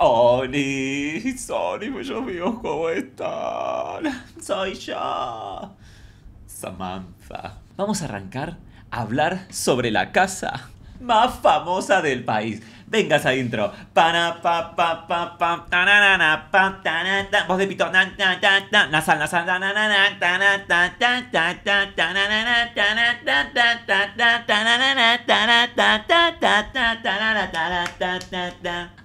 Oni, Sony, pues yo mi ¿cómo están? Soy yo, Samantha. Vamos a arrancar a hablar sobre la casa más famosa del país. Vengas esa intro. voz de pito, nasal, nasal,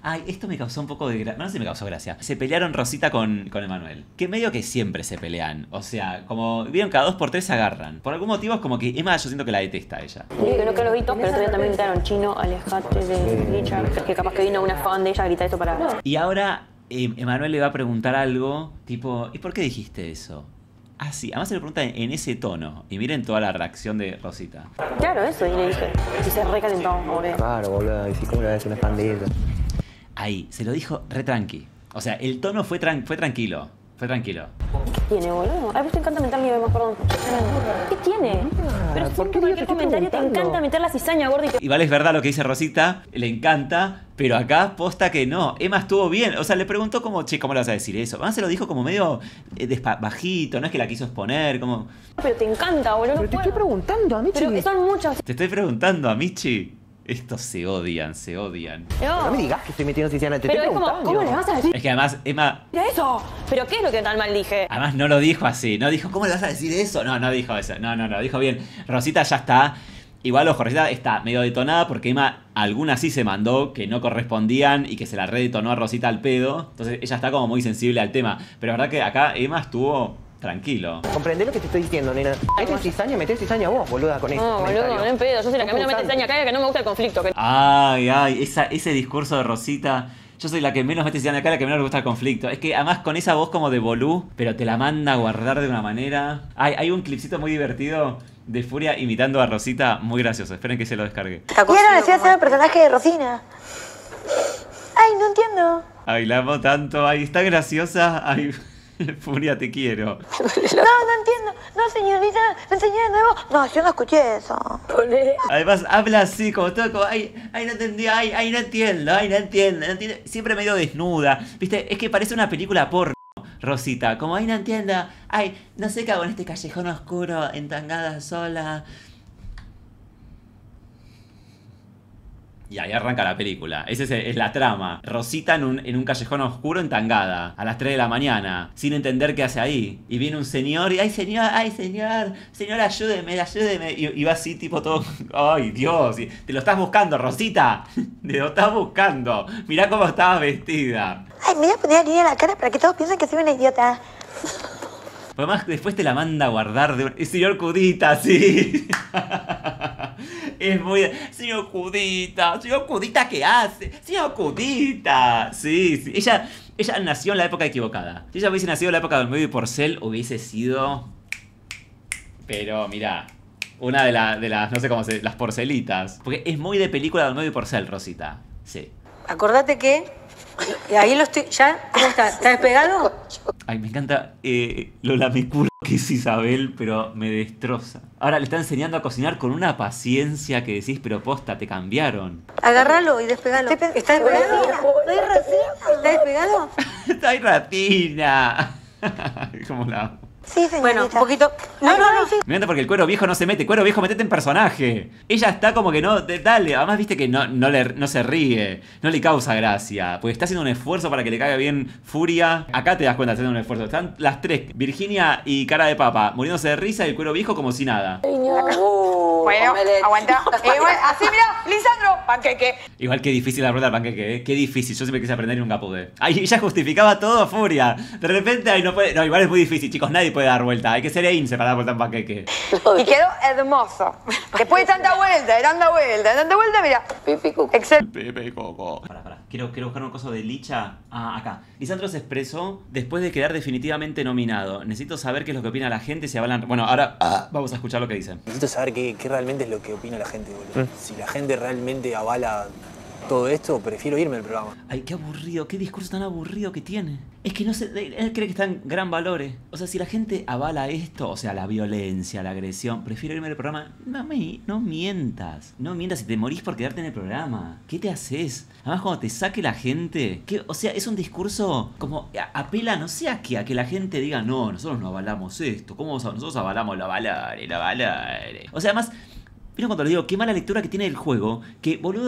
Ay, esto me causó un poco de gracia. No sé si me causó gracia. Se pelearon Rosita con, Emanuel. Que medio que siempre se pelean. O sea, como vieron cada dos por tres se agarran. Por algún motivo es como que Emma yo siento que la detesta ella. Dije que no pero también chino, alejate de dicho que capaz que vino una fan de ella a gritar eso para. Y ahora em, Emanuel le va a preguntar algo tipo, ¿y por qué dijiste eso? Ah, sí, además se lo pregunta en, ese tono. Y miren toda la reacción de Rosita. Claro, eso, y le dije. si se recalentó, boludo. Claro, boludo, y si como le una fan Ahí, se lo dijo re tranqui. O sea, el tono fue, fue tranquilo. Fue tranquilo. ¿Qué tiene, boludo? A vos pues te encanta meter más, perdón. ¿Qué tiene? Pero ¿Por qué el comentario te encanta meter la cizaña, Y Igual es verdad lo que dice Rosita, le encanta, pero acá posta que no. Emma estuvo bien. O sea, le preguntó como, che, ¿cómo le vas a decir eso? Más se lo dijo como medio eh, bajito, no es que la quiso exponer, como. Pero te encanta, boludo. Pero te estoy preguntando a Michi. Pero son muchas. Te estoy preguntando a Michi. Estos se odian, se odian. No, me digas que estoy metiendo Pero es ¿cómo le vas a decir? Es que además, Emma. ¡Mira eso! ¿Pero qué es lo que tan mal dije? Además, no lo dijo así. No dijo, ¿cómo le vas a decir eso? No, no dijo eso. No, no, no. Dijo bien. Rosita ya está. Igual, ojo, Rosita está medio detonada porque Emma alguna sí se mandó que no correspondían y que se la redetonó a Rosita al pedo. Entonces ella está como muy sensible al tema. Pero la verdad que acá Emma estuvo Tranquilo. Comprende lo que te estoy diciendo, nena. Mete cizaña, metes cizaña vos, boluda, con esto. No, boludo, no en pedo. Yo soy la que menos mete cizaña acá que no me gusta el conflicto. Ay, ay, ese discurso de Rosita. Yo soy la que menos mete cizaña acá, la que menos le gusta el conflicto. Es que además con esa voz como de bolú, pero te la manda a guardar de una manera. Ay, hay un clipcito muy divertido de Furia imitando a Rosita, muy gracioso. Esperen que se lo descargue. Quiero decir hacer el personaje de Rosina. Ay, no entiendo. Ay, la amo tanto. Ay, está graciosa. Ay. Furia, te quiero. No, no entiendo. No, señorita, enseñé de nuevo. No, yo no escuché eso. Además, habla así, como todo, como, ay, no entendí, ay, no entiendo, ay, no entiendo, no entiendo. Siempre medio desnuda. Viste, es que parece una película porno. Rosita, como ay, no entiendo, ay, no sé qué hago en este callejón oscuro, entangada sola. Y ahí arranca la película. Esa es, la trama. Rosita en un, callejón oscuro entangada, a las 3 de la mañana, sin entender qué hace ahí. Y viene un señor y, ay señor, ay señor, señor, ayúdeme, ayúdeme. Y, va así tipo todo, ay Dios, te lo estás buscando, Rosita. Te lo estás buscando. Mirá cómo estaba vestida. Ay, me voy a poner aquí la cara para que todos piensen que soy una idiota. Además, después te la manda a guardar de un... Señor Cudita, sí. Es muy. Señor Cudita, señor Cudita, ¿qué hace? Señor Judita. Sí, sí. Ella, ella nació en la época equivocada. Si ella hubiese nacido en la época de medio y porcel, hubiese sido. Pero, mira. Una de, de las, no sé cómo se. las porcelitas. Porque es muy de película del medio y porcel, Rosita. Sí. Acordate que Ahí lo estoy. ¿Ya? ¿Cómo está? ¿Está despegado? Ay, me encanta eh, lo lamicuro que es Isabel, pero me destroza. Ahora le está enseñando a cocinar con una paciencia que decís, pero posta, te cambiaron. Agárralo y despegalo. ¿Está despegado? ¿Está despegado? ¡Está ratina! ¿Cómo la Sí, Bueno, un poquito. No, no, no. Me porque el cuero viejo no se mete. Cuero viejo, metete en personaje. Ella está como que no. dale. Además, viste que no, no, le, no se ríe. No le causa gracia. Porque está haciendo un esfuerzo para que le caiga bien Furia. Acá te das cuenta, está haciendo un esfuerzo. Están las tres: Virginia y Cara de Papa, muriéndose de risa y el cuero viejo como si nada. Uh, bueno, aguanta. igual, eh, así, mira, Lisandro, panqueque. Igual que difícil la rueda del panqueque, ¿eh? Qué difícil. Yo siempre quise aprender y nunca pude. Ahí ella justificaba todo Furia. De repente, ahí no puede. No, igual es muy difícil, chicos. Nadie puede dar vuelta, hay que ser Inse para dar vuelta y quedó hermoso. Después de tanta vuelta, de tanta vuelta, de vuelta, mira. Pipi Pipi Pará, pará. Quiero, quiero buscar una cosa de Licha. Ah, acá. Lisandro se expresó después de quedar definitivamente nominado. Necesito saber qué es lo que opina la gente si avalan Bueno, ahora ah. vamos a escuchar lo que dicen. Necesito saber qué, realmente es lo que opina la gente, mm. Si la gente realmente avala todo esto, prefiero irme del programa. Ay, qué aburrido, qué discurso tan aburrido que tiene. Es que no sé, él cree que están gran valores. O sea, si la gente avala esto, o sea, la violencia, la agresión, prefiero irme del programa. Mami, no mientas. No mientas si te morís por quedarte en el programa. ¿Qué te haces? Además, cuando te saque la gente, que, o sea, es un discurso como apela, no sé a qué, a que la gente diga, no, nosotros no avalamos esto. ¿Cómo nosotros avalamos la valare, la avalare O sea, además, mira cuando le digo, qué mala lectura que tiene el juego, que boludo.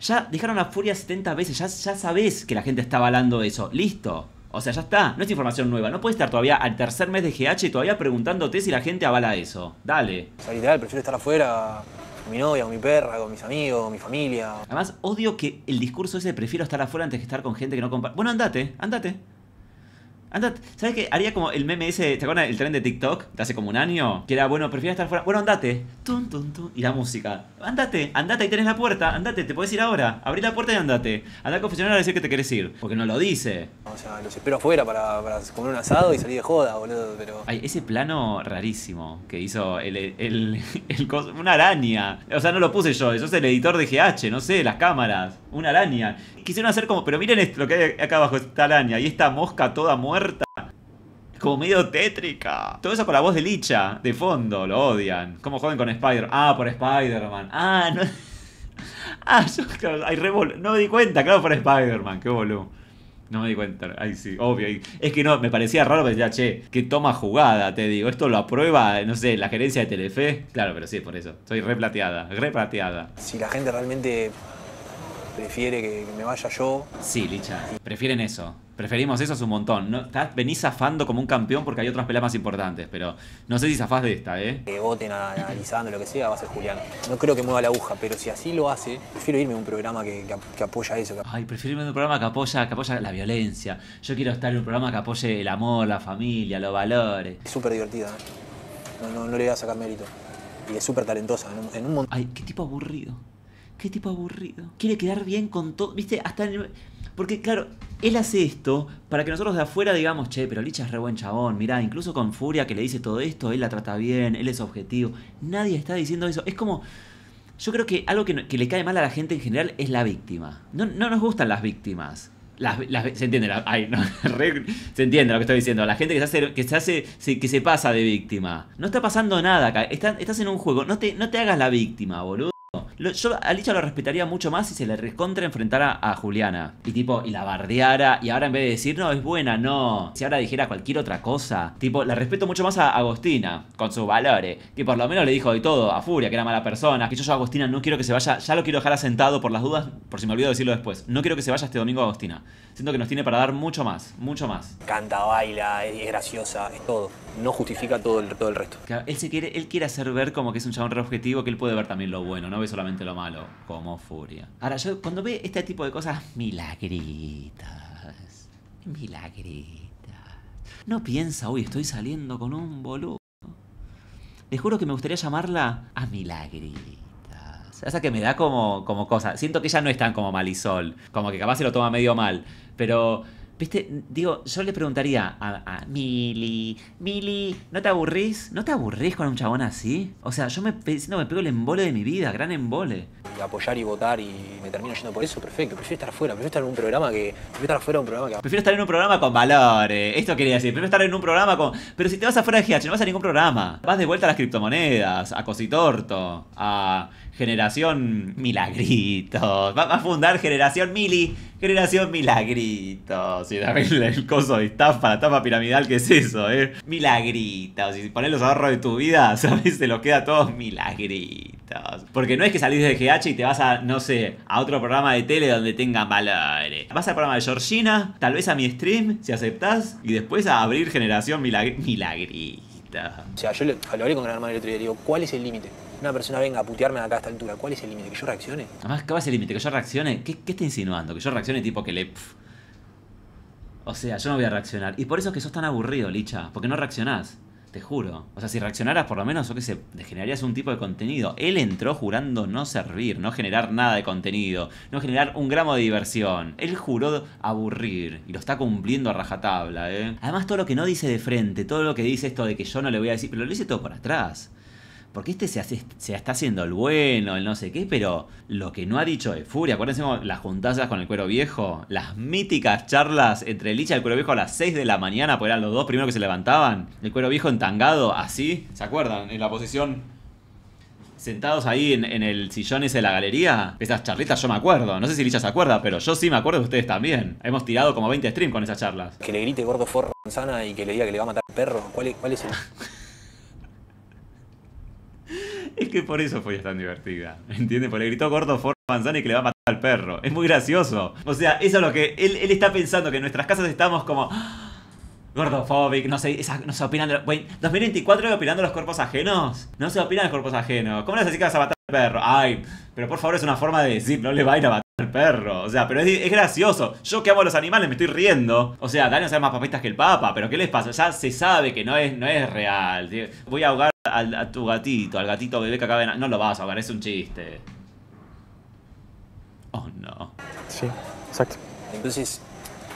Ya dejaron la Furia 70 veces, ya, ya sabés que la gente está avalando eso. Listo. O sea, ya está. No es información nueva. No puedes estar todavía al tercer mes de GH y todavía preguntándote si la gente avala eso. Dale. O sea, prefiero estar afuera con mi novia, con mi perra, con mis amigos, con mi familia. Además, odio que el discurso ese prefiero estar afuera antes que estar con gente que no comparte. Bueno, andate, andate. Anda, ¿sabes qué? Haría como el meme ese, ¿te acuerdas el tren de TikTok de hace como un año? Que era, bueno, prefiero estar fuera. Bueno, andate. Tun, tun, tun. Y la música. Andate, andate, ahí tenés la puerta. Andate, te podés ir ahora. Abrí la puerta y andate. Anda a a decir que te querés ir. Porque no lo dice. O sea, los espero afuera para, comer un asado y salir de joda, boludo. Pero. Ay, ese plano rarísimo que hizo el, el, el, una araña. O sea, no lo puse yo, eso es el editor de GH, no sé, las cámaras. Una araña. Quisieron hacer como, pero miren esto, lo que hay acá abajo, esta araña y esta mosca toda muerta como medio tétrica. Todo eso con la voz de Licha, de fondo, lo odian. ¿Cómo joden con Spider? Ah, por Spider-Man. Ah, no. Ah, yo No me di cuenta, claro, por Spider-Man, qué boludo. No me di cuenta, ahí sí, obvio. Es que no, me parecía raro, pero ya, che, que toma jugada, te digo. Esto lo aprueba, no sé, la gerencia de Telefe. Claro, pero sí, por eso. Soy replateada replateada plateada. Si la gente realmente prefiere que me vaya yo. Sí, Licha, prefieren eso. Preferimos eso es un montón. No, venís zafando como un campeón porque hay otras peleas más importantes, pero no sé si zafás de esta, ¿eh? Que voten analizando lo que sea, va a ser Julián. No creo que mueva la aguja, pero si así lo hace, prefiero irme a un programa que, que, apoya eso. Ay, prefiero irme a un programa que apoya, que apoya la violencia. Yo quiero estar en un programa que apoye el amor, la familia, los valores. Es súper divertida, ¿eh? No, no, le voy a sacar mérito. Y es súper talentosa. En un, mundo Ay, qué tipo aburrido qué tipo aburrido. Quiere quedar bien con todo, viste, hasta el... Porque claro, él hace esto para que nosotros de afuera digamos, che, pero Licha es re buen chabón, mirá, incluso con Furia que le dice todo esto, él la trata bien, él es objetivo. Nadie está diciendo eso. Es como... Yo creo que algo que, le cae mal a la gente en general es la víctima. No, no nos gustan las víctimas. se entiende, se entiende lo que estoy diciendo. La gente que se hace, que se hace, que se pasa de víctima. No está pasando nada acá. estás en un juego. No te, no te hagas la víctima, boludo yo a Alicia lo respetaría mucho más si se le recontra enfrentara a Juliana. Y tipo, y la bardeara. Y ahora en vez de decir, no, es buena, no. Si ahora dijera cualquier otra cosa. Tipo, la respeto mucho más a Agostina. Con sus valores. Que por lo menos le dijo de todo. A Furia, que era mala persona. Que yo, a Agostina no quiero que se vaya. Ya lo quiero dejar asentado por las dudas. Por si me olvido decirlo después. No quiero que se vaya este domingo a Agostina. Siento que nos tiene para dar mucho más. Mucho más. Canta, baila, es graciosa, es todo. No justifica todo el, todo el resto. Él, se quiere, él quiere hacer ver como que es un chabón re objetivo. Que él puede ver también lo bueno. No ve solamente lo malo, como furia. Ahora, yo cuando ve este tipo de cosas, milagritas, milagritas. No piensa, uy, estoy saliendo con un boludo. Les juro que me gustaría llamarla a milagritas. O sea, que me da como, como cosa. Siento que ya no es tan como Malisol, como que capaz se lo toma medio mal, pero Viste, digo, yo le preguntaría a, Mili, Mili, ¿no te aburrís? ¿No te aburrís con un chabón así? O sea, yo me, no, me pego el embole de mi vida, gran embole. Y apoyar y votar y me termino yendo por eso, perfecto. Prefiero estar afuera, prefiero estar en un programa que. Prefiero estar afuera un programa que. Prefiero estar en un programa con valores. Esto quería decir, prefiero estar en un programa con. Pero si te vas afuera de GH, no vas a ningún programa. Vas de vuelta a las criptomonedas, a Cositorto, a Generación Milagritos. Va, a fundar Generación Mili. Generación Milagritos. Y también el coso de estafa, la tapa piramidal, ¿qué es eso, eh? Milagritos. Y si pones los ahorros de tu vida, ¿sabes? Se los queda todos milagritos. Porque no es que salís de GH y te vas a, no sé, a otro programa de tele donde tengan valores. Vas al programa de Georgina, tal vez a mi stream, si aceptás, y después a abrir Generación Milagritos. O sea, yo lo hablé con Gran Hermano y le digo, ¿cuál es el límite? una persona venga a putearme acá a esta altura, ¿cuál es el límite? ¿Que yo reaccione? Además, ¿cuál es el límite? ¿Que yo reaccione? ¿Qué, ¿Qué, está insinuando? ¿Que yo reaccione tipo que le... O sea, yo no voy a reaccionar. Y por eso es que sos tan aburrido, Licha. Porque no reaccionás. Te juro. O sea, si reaccionaras por lo menos, o que se generarías un tipo de contenido. Él entró jurando no servir, no generar nada de contenido, no generar un gramo de diversión. Él juró aburrir y lo está cumpliendo a rajatabla, ¿eh? Además, todo lo que no dice de frente, todo lo que dice esto de que yo no le voy a decir, pero lo dice todo por atrás. Porque este se, se, está haciendo el bueno, el no sé qué, pero lo que no ha dicho de Furia, acuérdense las juntadas con el cuero viejo, las míticas charlas entre Licha y el cuero viejo a las 6 de la mañana, porque eran los dos primeros que se levantaban, el cuero viejo entangado, así, ¿se acuerdan? En la posición sentados ahí en, el sillón ese de la galería, esas charlitas yo me acuerdo. No sé si Licha se acuerda, pero yo sí me acuerdo de ustedes también. Hemos tirado como 20 streams con esas charlas. Que le grite gordo forro manzana y que le diga que le va a matar perro. ¿Cuál es, cuál es el... Es que por eso fue tan divertida. ¿Entiendes? Porque le gritó gordo forro manzana y que le va a matar al perro. Es muy gracioso. O sea, eso es lo que él, está pensando, que en nuestras casas estamos como... Gordofóbic, no sé, no se opinan de los... 2024 opinando los cuerpos ajenos. No se opinan los cuerpos ajenos. ¿Cómo les así que vas a matar al perro? Ay, pero por favor es una forma de decir, no le va a matar el perro. O sea, pero es, gracioso. Yo que amo a los animales me estoy riendo. O sea, Daniel sabe más papistas que el Papa. Pero ¿qué les pasa? Ya se sabe que no es, no es real. Voy a ahogar a tu gatito, al gatito bebé que acaba de... No lo vas a ahogar, es un chiste. Oh, no. Sí, exacto. Entonces...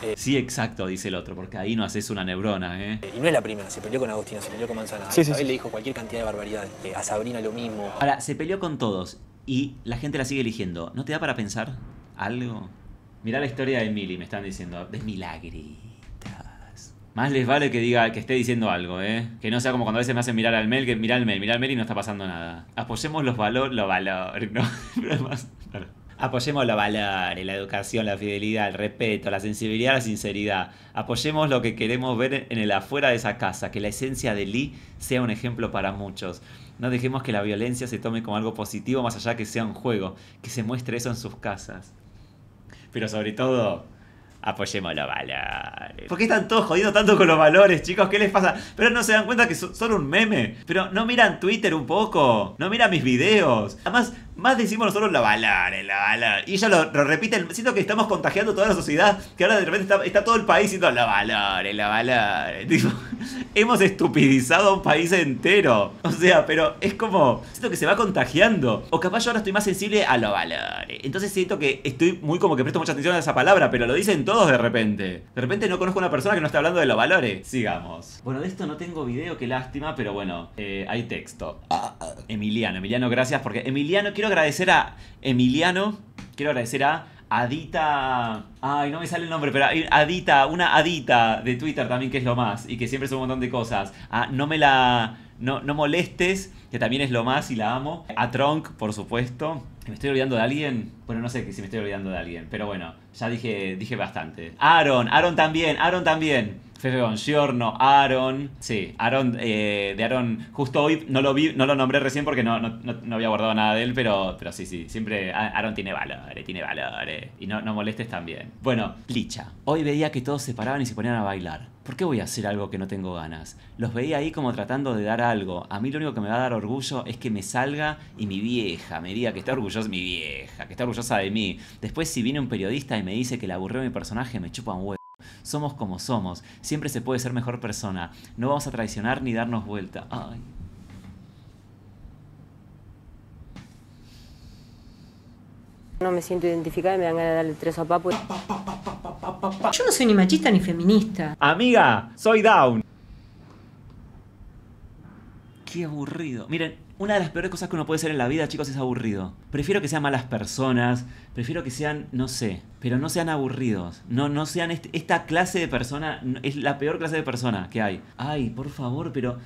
Eh, sí, exacto, dice el otro, porque ahí no haces una neurona, ¿eh? ¿eh? Y no es la primera, se peleó con Agustina, se peleó con Manzana. Sí, él le dijo cualquier cantidad de barbaridad, eh, A Sabrina lo mismo. Ahora, se peleó con todos y la gente la sigue eligiendo. ¿No te da para pensar algo? Mirá la historia de Mili, me están diciendo. De milagritas. Más les vale que diga que esté diciendo algo, ¿eh? Que no sea como cuando a veces me hacen mirar al mail, que mirar al Mel, mirar al mail y no está pasando nada. Apoyemos los valores, los valores, ¿no? Apoyemos los valores, la educación, la fidelidad, el respeto, la sensibilidad, la sinceridad. Apoyemos lo que queremos ver en el afuera de esa casa, que la esencia de Lee sea un ejemplo para muchos. No dejemos que la violencia se tome como algo positivo más allá que sea un juego, que se muestre eso en sus casas. Pero sobre todo, apoyemos los valores. ¿Por qué están todos jodiendo tanto con los valores, chicos? ¿Qué les pasa? Pero no se dan cuenta que son un meme. Pero no miran Twitter un poco. No miran mis videos. Además, más decimos nosotros la valora, la valora. Y ella lo, repiten, repite, siento que estamos contagiando toda la sociedad, que ahora de repente está, todo el país diciendo la valore, la valora. Digo, hemos estupidizado un país entero. O sea, pero es como, siento que se va contagiando. O capaz yo ahora estoy más sensible a la valores Entonces siento que estoy muy como que presto mucha atención a esa palabra, pero lo dicen todos de repente. De repente no conozco una persona que no esté hablando de los valores. Sigamos. Bueno, de esto no tengo video, qué lástima, pero bueno, eh, hay texto. Ah, ah, Emiliano, Emiliano, gracias porque Emiliano quiero agradecer a Emiliano, quiero agradecer a Adita. Ay, no me sale el nombre, pero Adita, una Adita de Twitter también que es lo más y que siempre es un montón de cosas. Ah, no me la. No, molestes, que también es lo más y la amo. A Tronk, por supuesto. ¿Me estoy olvidando de alguien? Bueno, no sé si me estoy olvidando de alguien, pero bueno, ya dije, dije bastante. Aaron, Aaron también, Aaron también. Fefe Bongiorno, Aaron. Sí, Aaron, eh, de Aaron, justo hoy no lo vi, no lo nombré recién porque no, no, había guardado nada de él, pero, pero sí, sí, siempre Aaron tiene valores, tiene valores. Y no, no molestes también. Bueno, Licha. Hoy veía que todos se paraban y se ponían a bailar. ¿Por qué voy a hacer algo que no tengo ganas? Los veía ahí como tratando de dar algo. A mí lo único que me va a dar orgullo es que me salga y mi vieja me diga que está orgullosa mi vieja, que está orgullosa de mí. Después si viene un periodista y me dice que le aburrió mi personaje, me chupa un huevo. Somos como somos. Siempre se puede ser mejor persona. No vamos a traicionar ni darnos vuelta. No me siento identificada y me dan ganas de darle tres a Papu Yo no soy ni machista ni feminista. Amiga, soy down. Qué aburrido. Miren, una de las peores cosas que uno puede hacer en la vida, chicos, es aburrido. Prefiero que sean malas personas, prefiero que sean, no sé, pero no sean aburridos. No, no sean este, esta clase de persona, es la peor clase de persona que hay. Ay, por favor, pero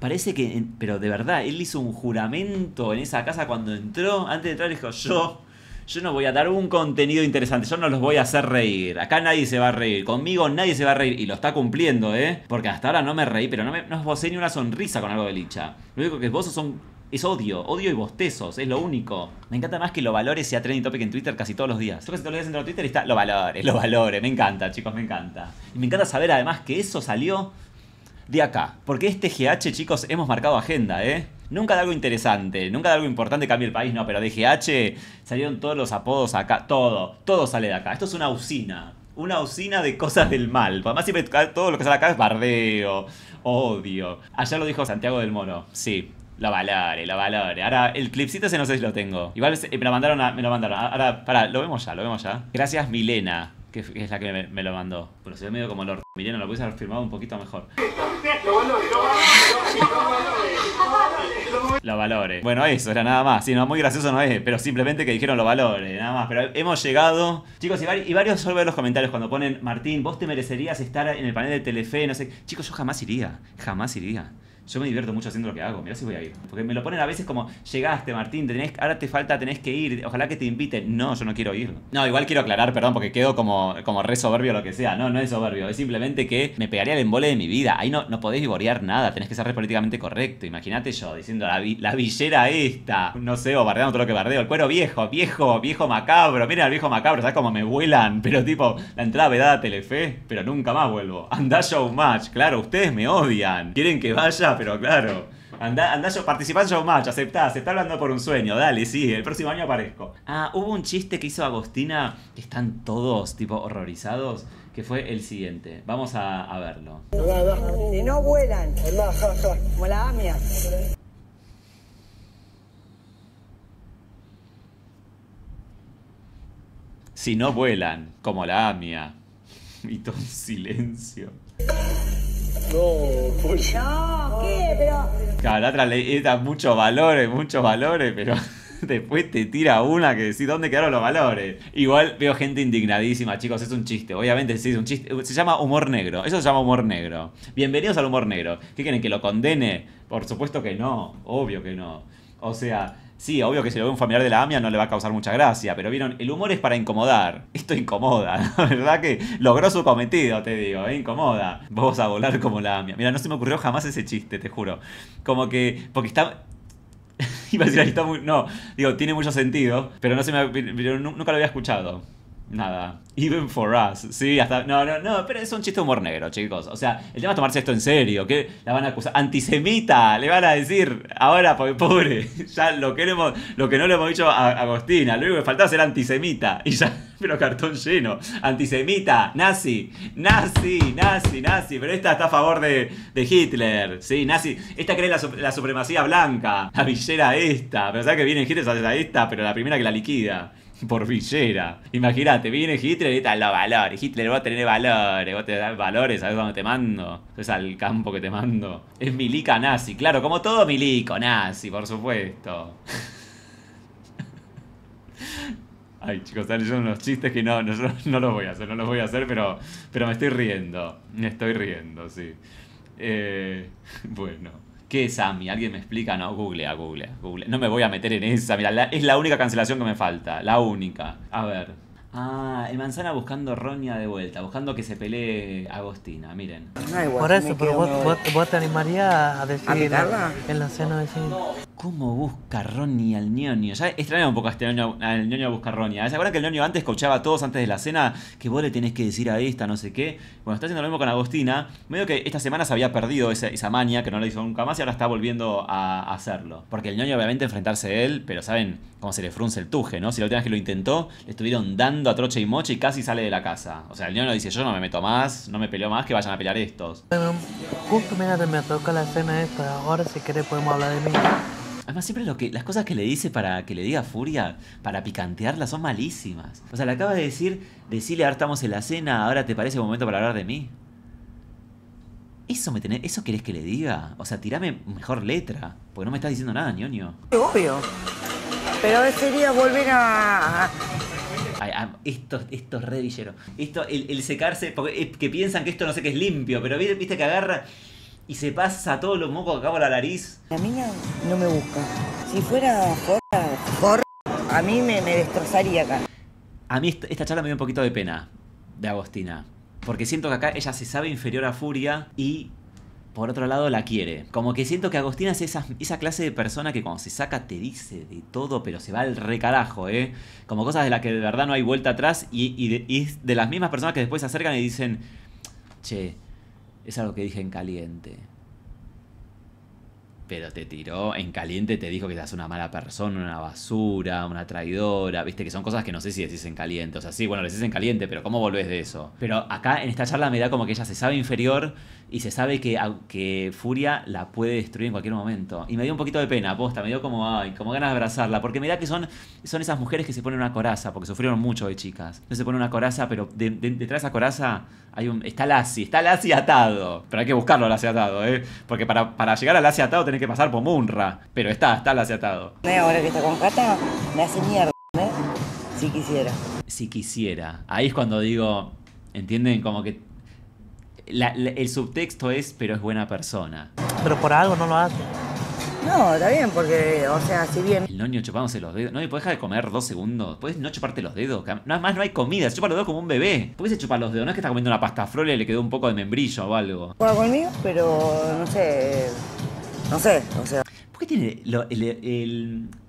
parece que, pero de verdad, él hizo un juramento en esa casa cuando entró, antes de entrar dijo, yo yo no voy a dar un contenido interesante, yo no los voy a hacer reír. Acá nadie se va a reír, conmigo nadie se va a reír. Y lo está cumpliendo, ¿eh? Porque hasta ahora no me reí, pero no, me, no ni una sonrisa con algo de licha. Lo único que esbozo son... Es odio, odio y bostezos, es lo único. Me encanta más que lo valores sea trending topic en Twitter casi todos los días. Yo casi todos los días entro Twitter y está lo valores, lo valores. Me encanta, chicos, me encanta. Y me encanta saber además que eso salió de acá. Porque este GH, chicos, hemos marcado agenda, ¿eh? Nunca de algo interesante, nunca de algo importante cambia el país, no, pero de GH salieron todos los apodos acá, todo, todo sale de acá. Esto es una usina, una usina de cosas del mal. Además, siempre todo lo que sale acá es bardeo, odio. Ayer lo dijo Santiago del Mono, sí. La valore, la valore. Ahora, el clipcito ese no sé si lo tengo. Igual eh, me lo mandaron, me lo mandaron. Ahora, pará, lo vemos ya, lo vemos ya. Gracias, Milena que es la que me, lo mandó. Pero se ve medio como Lord Milena, lo puedes haber firmado un poquito mejor. Los valores, Bueno, eso era nada más. Sí, muy gracioso no es, pero simplemente que dijeron los valores nada más. Pero hemos llegado. Chicos, y, varios solo los comentarios cuando ponen, Martín, vos te merecerías estar en el panel de Telefe, no sé. Chicos, yo jamás iría, jamás iría yo me divierto mucho haciendo lo que hago, mira si voy a ir. Porque me lo ponen a veces como, llegaste Martín, tenés, ahora te falta, tenés que ir, ojalá que te inviten. No, yo no quiero ir. No, igual quiero aclarar, perdón, porque quedo como, como re soberbio lo que sea. No, no es soberbio, es simplemente que me pegaría el embole de mi vida. Ahí no, no podés vivorear nada, tenés que ser re políticamente correcto. Imagínate yo diciendo la, villera esta, no sé, o bardeando todo lo que bardeo, el cuero viejo, viejo, viejo macabro, miren el viejo macabro, ¿sabes cómo me vuelan? Pero tipo, la entrada vedada Telefe, pero nunca más vuelvo. Andá show match, claro, ustedes me odian. Quieren que vaya, pero claro. Andá, yo, participá en Showmatch, aceptá, se está hablando por un sueño, dale, sí, el próximo año aparezco. Ah, hubo un chiste que hizo Agostina, que están todos, tipo, horrorizados, que fue el siguiente. Vamos a, verlo. Si no vuelan, como la AMIA. Si no vuelan, como la AMIA. Y todo silencio. No, No, ¿qué? Pero. la otra le da muchos valores, muchos valores, pero después te tira una que decís dónde quedaron los valores. Igual veo gente indignadísima, chicos, es un chiste. Obviamente sí, es un chiste. Se llama humor negro. Eso se llama humor negro. Bienvenidos al humor negro. ¿Qué quieren? ¿Que lo condene? Por supuesto que no. Obvio que no. O sea, Sí, obvio que si lo ve un familiar de la AMIA no le va a causar mucha gracia, pero vieron, el humor es para incomodar. Esto incomoda, la ¿verdad? Que logró su cometido, te digo, eh, incomoda. Vos a volar como la AMIA. Mira, no se me ocurrió jamás ese chiste, te juro. Como que, porque está... Iba a decir, ahí está muy... No, digo, tiene mucho sentido, pero no se me... Pero nunca lo había escuchado. Nada. Even for us. Sí, hasta. No, no, no, pero es un chiste humor negro, chicos. O sea, el tema es tomarse esto en serio. que La van a acusar. Antisemita, le van a decir. Ahora, pobre. Ya lo que, lo que no le hemos dicho a Agostina. Lo único que faltaba era antisemita. Y ya, pero cartón lleno. Antisemita, nazi, nazi, nazi, nazi. Pero esta está a favor de, Hitler. Sí, nazi. Esta cree la, la supremacía blanca. La villera esta. Pero sabes que viene Hitler, hace esta, pero la primera que la liquida por Villera. Imagínate, viene Hitler y tal, los valores. Hitler va a tener valores, va a tener valores, ¿sabes dónde te mando? Es al campo que te mando. Es milica nazi, claro, como todo milico nazi, por supuesto. Ay, chicos, están leyendo unos chistes que no, no, no, los voy a hacer, no los voy a hacer, pero, pero me estoy riendo. Me estoy riendo, sí. Eh, bueno. ¿Qué es ¿Alguien me explica? No, a Google, ah, ah, Google. No me voy a meter en esa. Mira, es la única cancelación que me falta. La única. A ver. Ah, el manzana buscando Ronia de vuelta, buscando que se pelee Agostina, miren. Por eso, pero vos, te animarías a decir en la cena de ¿Cómo busca Ronnie al ñoño? Ya extrañaba un poco a este ñoño, al ñoño buscar Ronnie. ¿Se acuerdan que el ñoño antes escuchaba a todos antes de la cena? Que vos le tenés que decir a esta, no sé qué. Bueno, está haciendo lo mismo con Agostina. Medio que esta semana se había perdido esa, esa que no la hizo nunca más y ahora está volviendo a hacerlo. Porque el ñoño obviamente enfrentarse a él, pero saben cómo se le frunce el tuje, ¿no? Si la última vez que lo intentó, le estuvieron dando a troche y moche y casi sale de la casa. O sea, el niño lo dice, yo no me meto más, no me peleo más, que vayan a pelear estos. justo mira, me toca la cena esta, ahora si querés podemos hablar de mí. Además, siempre lo que, las cosas que le dice para que le diga furia, para picantearla, son malísimas. O sea, le acaba de decir, decirle, hartamos estamos en la cena, ahora te parece momento para hablar de mí. ¿Eso, me ¿Eso querés que le diga? O sea, tirame mejor letra, porque no me estás diciendo nada, ñoño. Obvio. Pero sería volver a, Ay, ah, esto, es re Esto, el, secarse, porque eh, que piensan que esto no sé qué es limpio, pero viste que agarra y se pasa todos los mocos acá por la nariz. A mí no, me busca. Si fuera por a mí me, destrozaría acá. A mí esta charla me dio un poquito de pena de Agostina. Porque siento que acá ella se sabe inferior a Furia y por otro lado la quiere. Como que siento que Agostina es esa, clase de persona que cuando se saca te dice de todo, pero se va al recarajo, ¿eh? Como cosas de las que de verdad no hay vuelta atrás y, y de las mismas personas que después se acercan y dicen, che, es algo que dije en caliente pero te tiró en caliente, te dijo que eras una mala persona, una basura, una traidora, viste que son cosas que no sé si decís en caliente, o sea, sí, bueno, les decís en caliente, pero ¿cómo volvés de eso? Pero acá en esta charla me da como que ella se sabe inferior y se sabe que, que Furia la puede destruir en cualquier momento. Y me dio un poquito de pena, aposta. me dio como, ay, como ganas de abrazarla, porque me da que son, son esas mujeres que se ponen una coraza, porque sufrieron mucho de chicas. No se pone una coraza, pero detrás de esa coraza hay un, está Lassie, está Lassie atado, pero hay que buscarlo Lassie atado, ¿eh? Porque para, para llegar a Lassie atado tenés que pasar por Munra. Pero está, está la atado. Ahora que está con Cata, me hace mierda, ¿eh? Si quisiera. Si quisiera. Ahí es cuando digo, ¿entienden? Como que el subtexto es, pero es buena persona. Pero por algo no lo hace. No, está bien, porque, o sea, si bien. El noño chupándose los dedos. No, ¿y puedes dejar de comer dos segundos. Puedes no chuparte los dedos. Nada más no hay comida. Se chupa los dedos como un bebé. ¿Puedes chupar los dedos? No es que está comiendo una pasta frola y le quedó un poco de membrillo o algo. Juega conmigo, pero no sé. No sé, o sea. ¿Por qué tiene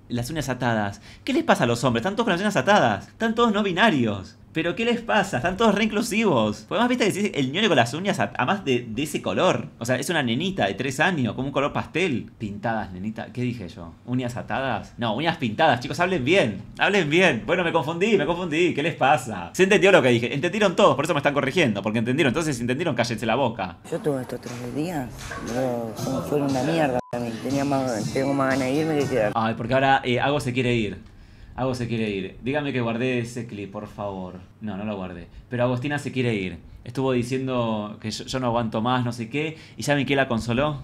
las uñas atadas? ¿Qué les pasa a los hombres? Están todos con las uñas atadas. Están todos no binarios. Pero ¿qué les pasa? Están todos re inclusivos. Porque además, viste que el niño con las uñas, a de, de, ese color. O sea, es una nenita de tres años, como un color pastel. Pintadas, nenita. ¿Qué dije yo? ¿Uñas atadas? No, uñas pintadas, chicos, hablen bien. Hablen bien. Bueno, me confundí, me confundí. ¿Qué les pasa? Se entendió lo que dije. Entendieron todos, por eso me están corrigiendo. Porque entendieron. Entonces, si entendieron, cállense la boca. Yo tuve estos tres días. Yo, fueron una mierda. Tenía más, tengo más ganas de irme que quedar. Ay, porque ahora eh, algo se quiere ir. Agos se quiere ir. Dígame que guardé ese clip, por favor. No, no lo guardé. Pero Agostina se quiere ir. Estuvo diciendo que yo, no aguanto más, no sé qué. ¿Y saben qué la consoló?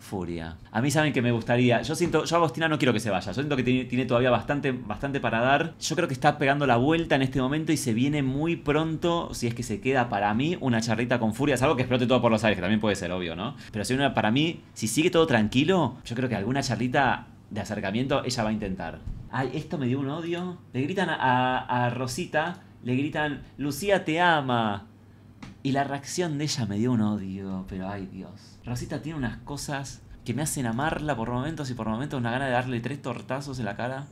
Furia. A mí saben que me gustaría. Yo siento, yo Agostina no quiero que se vaya. Yo siento que tiene, todavía bastante, bastante para dar. Yo creo que está pegando la vuelta en este momento y se viene muy pronto, si es que se queda para mí, una charrita con Furia. Es algo que explote todo por los aires, que también puede ser obvio, ¿no? Pero si una, para mí, si sigue todo tranquilo, yo creo que alguna charrita de acercamiento, ella va a intentar. Ay, esto me dio un odio. Le gritan a, Rosita, le gritan, Lucía te ama. Y la reacción de ella me dio un odio, pero ay Dios. Rosita tiene unas cosas que me hacen amarla por momentos y por momentos una gana de darle tres tortazos en la cara.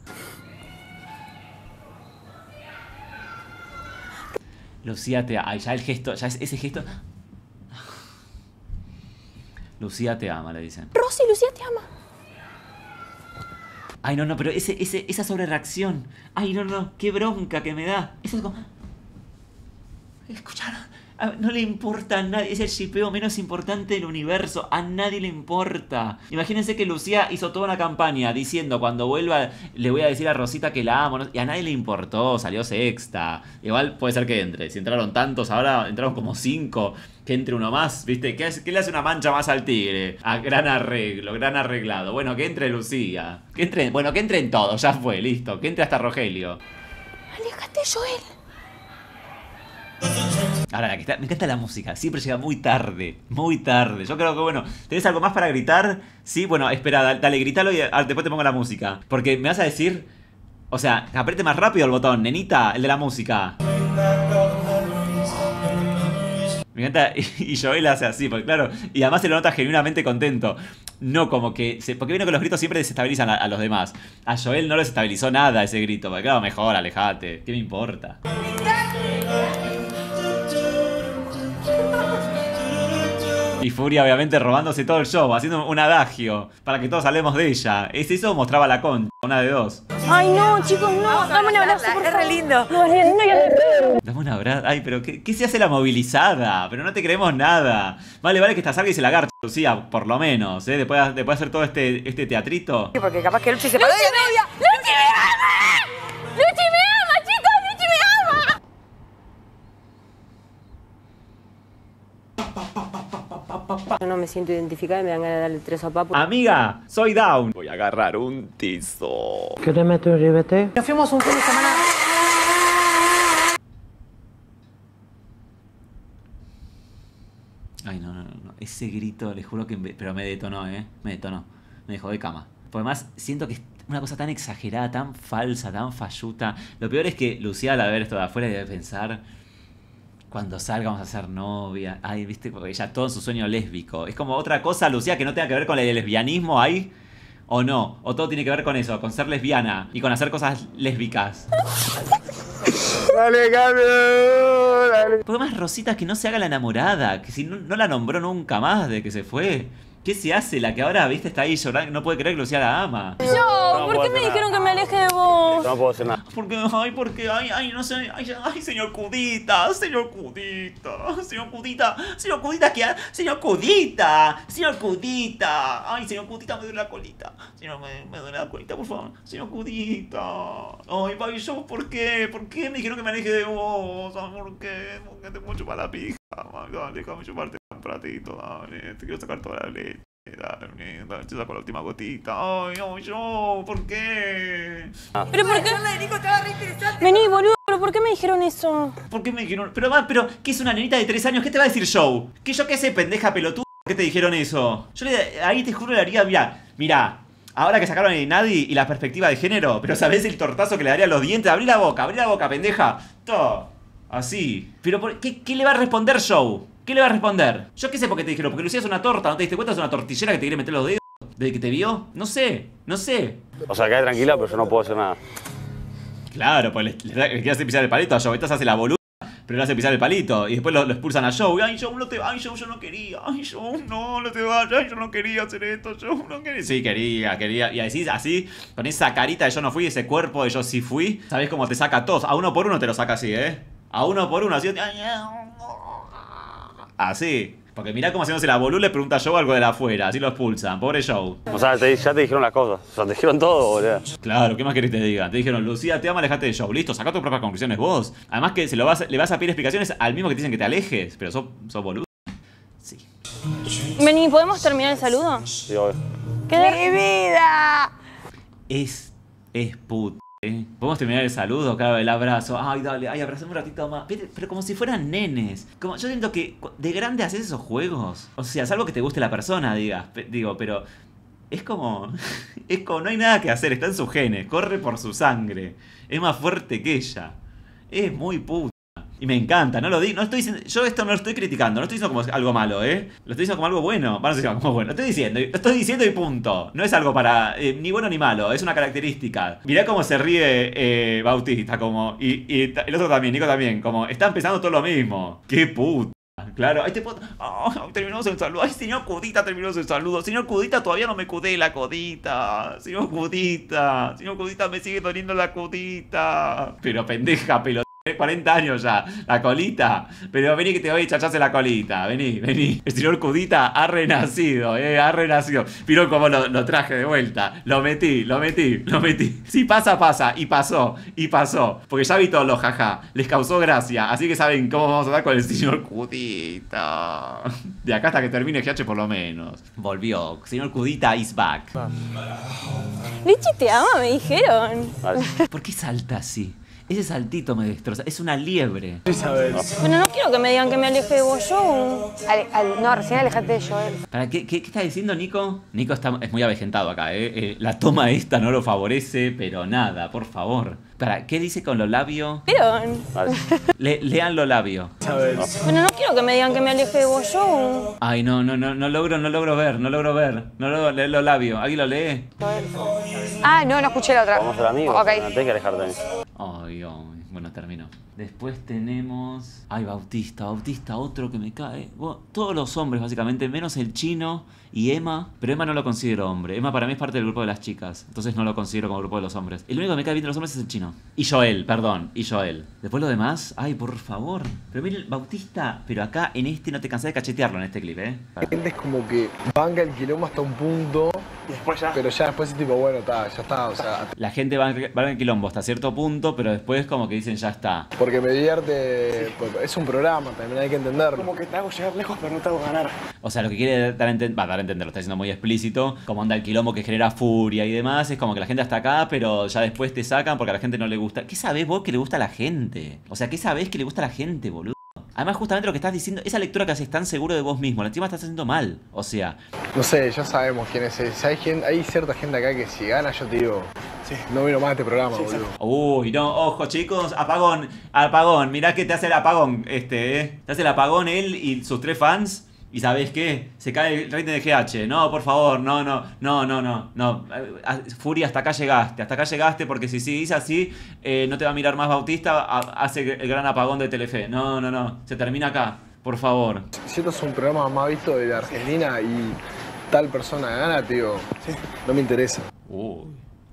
Lucía te ama. Ay, ya el gesto, ya ese gesto. Lucía te ama, le dicen. Rosy, Lucía te ama. Ay, no, no, pero ese, esa sobrereacción. Ay, no, no, qué bronca que me da. Eso es como... ¿Escucharon? Ah, no le importa a nadie, es el shipeo menos importante del universo, a nadie le importa. Imagínense que Lucía hizo toda una campaña diciendo cuando vuelva le voy a decir a Rosita que la amo, y a nadie le importó, salió sexta. Igual puede ser que entre, si entraron tantos, ahora entraron como cinco, que entre uno más, ¿viste? ¿Qué, que le hace una mancha más al tigre? A gran arreglo, gran arreglado. Bueno, que entre Lucía, que entre, bueno, que entren todos, ya fue, listo, que entre hasta Rogelio. Aléjate, Joel. Ahora, me encanta la música, siempre llega muy tarde, muy tarde. Yo creo que, bueno, ¿tenés algo más para gritar? Sí, bueno, espera, dale, gritalo y ah, después te pongo la música. Porque me vas a decir, o sea, apriete más rápido el botón, nenita, el de la música. Me encanta, y Joel hace así, porque claro, y además se lo nota genuinamente contento. No como que, porque vino que los gritos siempre desestabilizan a, los demás. A Joel no lo estabilizó nada ese grito, porque claro, mejor, alejate, ¿qué me importa? Y Furia, obviamente, robándose todo el show, haciendo un adagio para que todos hablemos de ella. Es eso mostraba la concha, una de dos. Ay, no, chicos, no. Dame una abrazo. Por es re lindo. Dame una abrazo. Ay, pero ¿qué, se hace la movilizada? Pero no te creemos nada. Vale, vale que estás salga y se la agarra, Lucía, por lo menos, ¿eh? Después, después de hacer todo este, este teatrito. Sí, porque capaz que Luchi se paró. ¡Luchi, novia! ¡Luchi, no me siento identificada y me dan ganas de darle tres a Papu. Amiga, soy down. Voy a agarrar un tizo. ¿Qué te meto un ribete? Nos fuimos un fin de semana. Ay, no, no, no. Ese grito, les juro que... Pero me detonó, ¿eh? Me detonó. Me dejó de cama. Por además, siento que es una cosa tan exagerada, tan falsa, tan falluta. Lo peor es que Lucía, al ver esto de afuera, debe pensar cuando salga vamos a ser novia. Ay, viste, porque ella todo en su sueño lésbico. Es como otra cosa, Lucía, que no tenga que ver con el lesbianismo ahí. O no, o todo tiene que ver con eso, con ser lesbiana y con hacer cosas lésbicas. Dale, cambio, dale. más Rosita que no se haga la enamorada, que si no la nombró nunca más de que se fue. ¿Qué se hace? La que ahora, viste, está ahí llorando, no puede creer que sea la ama. Yo, ¿por qué me dijeron que me aleje de vos? No puedo hacer nada. Porque, ay, porque, ay, ay, no sé, ay, ay, señor Cudita, señor Cudita, señor Cudita, señor Cudita, Señor Cudita, señor Cudita, ay, señor Cudita, me duele la colita, señor, me, me duele la colita, por favor, señor Cudita. Ay, papi, yo, ¿por qué? ¿Por qué me dijeron que me aleje de vos? ¿Por qué? Porque te mucho para la pija, déjame chuparte para ti, ah, te quiero sacar toda la leche, dale, dale, te saco la última gotita, ay, no, yo, ¿por qué? ¿Pero por qué? Vení, boludo, ¿pero por qué me dijeron eso? ¿Por qué me dijeron? Pero va, pero, ¿qué es una nenita de tres años? ¿Qué te va a decir Show? ¿Qué yo qué sé, pendeja pelotuda? ¿Qué te dijeron eso? Yo le, ahí te juro le haría, mira, mira, Ahora que sacaron a Nadie y la perspectiva de género, pero ¿sabés el tortazo que le daría a los dientes? Abrí la boca, abrí la boca, pendeja. Todo. Así. Pero ¿qué, ¿qué le va a responder Joe? ¿Qué le va a responder? Yo qué sé por qué te dijeron, porque Lucía es una torta, ¿no te diste cuenta? Es una tortillera que te quiere meter los dedos desde que te vio. No sé, no sé. O sea, cae tranquila, pero yo no puedo hacer nada. Claro, pues le, le, hace pisar el palito a Joe. Estás hace la boluda, pero le hace pisar el palito. Y después lo, expulsan a Joe. Ay, Joe, no te ay, Joe, yo no quería. Ay, Joe, no, no te vayas. Ay, yo no quería hacer esto. Yo no quería. Sí, quería, quería. Y así, así, con esa carita de yo no fui, ese cuerpo de yo sí fui. Sabes cómo te saca a todos? A uno por uno te lo saca así, ¿eh? A uno por uno, así. Así. Porque mirá cómo haciéndose la bolú le pregunta a Joe algo de la afuera, así lo expulsan, pobre Joe. O sea, ya te dijeron las cosa. o sea, te dijeron todo, boludo. Claro, ¿qué más querés que te digan? Te dijeron, Lucía, te ama, alejate de Joe, listo, saca tus propias conclusiones vos. Además que se lo le vas a pedir explicaciones al mismo que te dicen que te alejes, pero sos, boludo. Sí. Vení, ¿podemos terminar el saludo? Sí, obvio. ¿Qué ¡Mi vida! Es, es puto. Podemos terminar el saludo, claro, el abrazo. Ay, dale, ay, un ratito más. Pero como si fueran nenes. Como, yo siento que de grande haces esos juegos. O sea, salvo que te guste la persona, digas. digo, pero es como. Es como, no hay nada que hacer, está en sus genes, corre por su sangre. Es más fuerte que ella. Es muy puto. Y me encanta, no lo digo, no estoy yo esto no lo estoy criticando, no estoy diciendo como algo malo, ¿eh? Lo estoy diciendo como algo bueno, bueno, lo estoy diciendo, lo estoy diciendo y punto. No es algo para, eh, ni bueno ni malo, es una característica. Mirá cómo se ríe eh, Bautista, como, y, el otro también, Nico también, como, Está empezando todo lo mismo. ¡Qué puta! Claro, este ¡Ah! terminamos saludo. Ay, señor Cudita, terminó su saludo. Señor Cudita, todavía no me cudé la codita. Señor Cudita, señor Cudita, me sigue doliendo la codita. Pero pendeja, pelota. 40 años ya, la colita. Pero vení que te voy a echarse la colita. Vení, vení. El señor Cudita ha renacido, eh, ha renacido. pero como lo, traje de vuelta. Lo metí, lo metí, lo metí. Si pasa, pasa. Y pasó, y pasó. Porque ya vi todos los jaja. Les causó gracia. Así que saben cómo vamos a estar con el señor Cudita. De acá hasta que termine GH por lo menos. Volvió. Señor Cudita is back. Lichi te ama, me dijeron. ¿Por qué salta así? Ese saltito me destroza. Es una liebre. Bueno, no quiero que me digan que me aleje de vos. Yo. no, recién alejate de Joel. Eh. ¿Para qué, qué, está diciendo Nico? Nico está, es muy avejentado acá, eh, eh, La toma esta no lo favorece, pero nada, por favor. Para, ¿qué dice con los labios? Pero lean los labios. Bueno, no quiero que me digan que me aleje de Ay, no, no, no, no logro, no logro ver, no logro ver. No logro leer los labios. ¿Alguien lo lee? Ah, no, no escuché la otra. Vamos a ser amigos. No tenés que alejarte Ay, ay, bueno, terminó. Después tenemos. Ay, Bautista, Bautista, otro que me cae. todos los hombres, básicamente, menos el chino y Emma, pero Emma no lo considero hombre. Emma para mí es parte del grupo de las chicas, entonces no lo considero como grupo de los hombres. El único que me cae bien de los hombres es el chino. Y Joel, perdón, y Joel. Después lo demás, ay, por favor. Pero mire, Bautista, pero acá en este no te cansás de cachetearlo en este clip, ¿eh? La gente Es como que banca el quilombo hasta un punto. Y después ya. Pero ya después es tipo, bueno, está, ya está, o sea. La gente va, en, quilombo hasta cierto punto, pero después como que dicen, ya está. Porque me divierte, pues, es un programa, también hay que entenderlo. Como que te hago llegar lejos, pero no te hago ganar. O sea, lo que quiere dar a entender entender, lo está diciendo muy explícito, como anda el quilombo que genera furia y demás, es como que la gente hasta acá, pero ya después te sacan porque a la gente no le gusta. ¿Qué sabés vos que le gusta a la gente? O sea, ¿qué sabés que le gusta a la gente, boludo? Además, justamente lo que estás diciendo, esa lectura que haces tan seguro de vos mismo, la encima estás haciendo mal. O sea. No sé, ya sabemos quién es. Ese. Hay, cierta gente acá que si gana, yo te digo. No miro más este programa, boludo. Uy, no, ojo, chicos, apagón, apagón. Mirá que te hace el apagón, este, eh. Te hace el apagón él y sus tres fans. ¿Y sabés qué? Se cae el rating de GH. No, por favor, no, no, no, no, no, no. Furia, hasta acá llegaste, hasta acá llegaste porque si sigues así, eh, no te va a mirar más Bautista, hace el gran apagón de Telefe. No, no, no, se termina acá, por favor. Si esto es un programa más visto de la Argentina y tal persona gana, tío, no me interesa. Uy.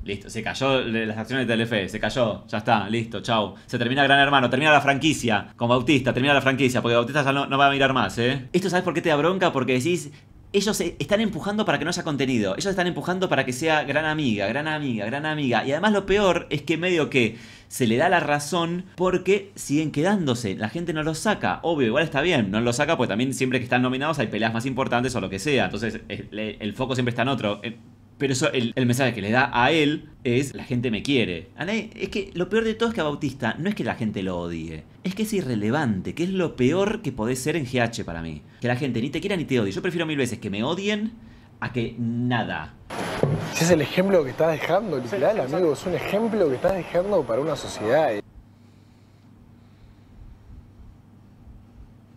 Listo, se cayó las acciones de Telefe, se cayó, ya está, listo, chau. Se termina Gran Hermano, termina la franquicia con Bautista, termina la franquicia, porque Bautista ya no, va a mirar más, ¿eh? Esto, ¿sabes por qué te da bronca? Porque decís, ellos están empujando para que no haya contenido. Ellos están empujando para que sea gran amiga, gran amiga, gran amiga. Y además lo peor es que medio que se le da la razón porque siguen quedándose. La gente no los saca. Obvio, igual está bien. No los saca porque también siempre que están nominados hay peleas más importantes o lo que sea. Entonces eh, el foco siempre está en otro. Pero eso, el, mensaje que le da a él es la gente me quiere. Ana, es que lo peor de todo es que a Bautista no es que la gente lo odie, es que es irrelevante, que es lo peor que podés ser en GH para mí. Que la gente ni te quiera ni te odie. Yo prefiero mil veces que me odien a que nada. Ese es el ejemplo que estás dejando, literal, amigo. Es un ejemplo que estás dejando para una sociedad.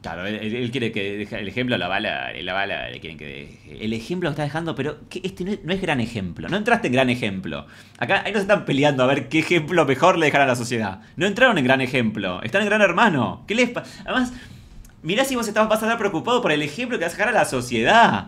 Claro, él, quiere que el ejemplo la bala, la bala le quieren que el ejemplo lo está dejando, pero este no es, gran ejemplo. No entraste en gran ejemplo. Acá ahí no están peleando a ver qué ejemplo mejor le dejará a la sociedad. No entraron en gran ejemplo, están en gran hermano. ¿Qué les pasa? Además, mirá si vos estabas, vas a estar preocupado por el ejemplo que vas a dejar a la sociedad.